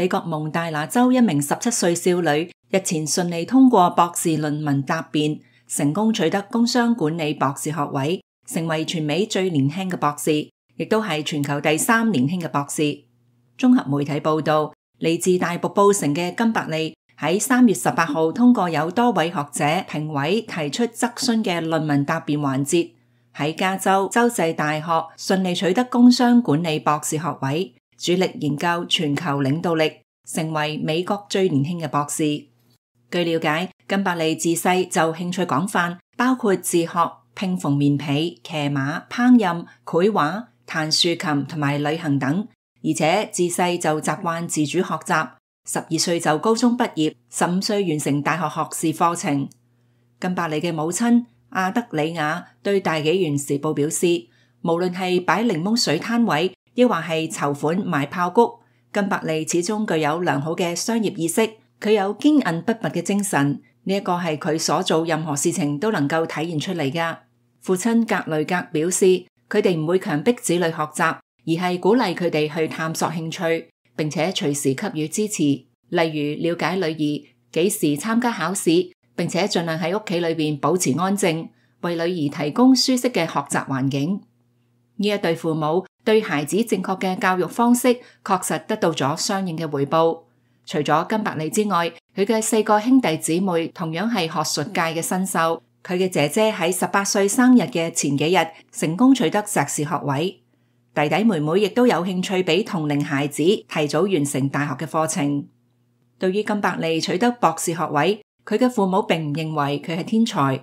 美国蒙大拿州一名十七岁少女日前顺利通过博士论文答辩，成功取得工商管理博士学位，成为全美最年轻嘅博士，亦都系全球第三年轻嘅博士。综合媒体报道，嚟自大瀑布城嘅金伯利喺三月十八号通过有多位学者评委提出质询嘅论文答辩环节，喺加州州际大学顺利取得工商管理博士学位。主力研究全球领导力，成为美国最年轻嘅博士。据了解，金伯利自细就兴趣广泛，包括自学、拼缝棉被、骑马、烹饪、绘画、弹竖琴同埋旅行等。而且自细就习惯自主学习，十二岁就高中毕业，十五岁完成大学学士课程。金伯利嘅母亲阿德里亚对《大纪元时报》表示：，无论系摆柠檬水摊位。亦或系籌款買炮谷，金伯利始終具有良好嘅商業意識。佢有堅韌不拔嘅精神，呢一個係佢所做任何事情都能夠體現出嚟噶。父親格雷格表示，佢哋唔會強迫子女學習，而係鼓勵佢哋去探索興趣，並且隨時給予支持。例如了解女兒幾時參加考試，並且盡量喺屋企裏边保持安靜，為女兒提供舒適嘅學習環境。呢一对父母对孩子正确嘅教育方式，确实得到咗相应嘅回报。除咗金伯利之外，佢嘅四个兄弟姊妹同样系学术界嘅新秀。佢嘅姐姐喺十八岁生日嘅前几日成功取得硕士学位，弟弟妹妹亦都有兴趣俾同龄孩子提早完成大学嘅课程。对于金伯利取得博士学位，佢嘅父母并唔认为佢系天才。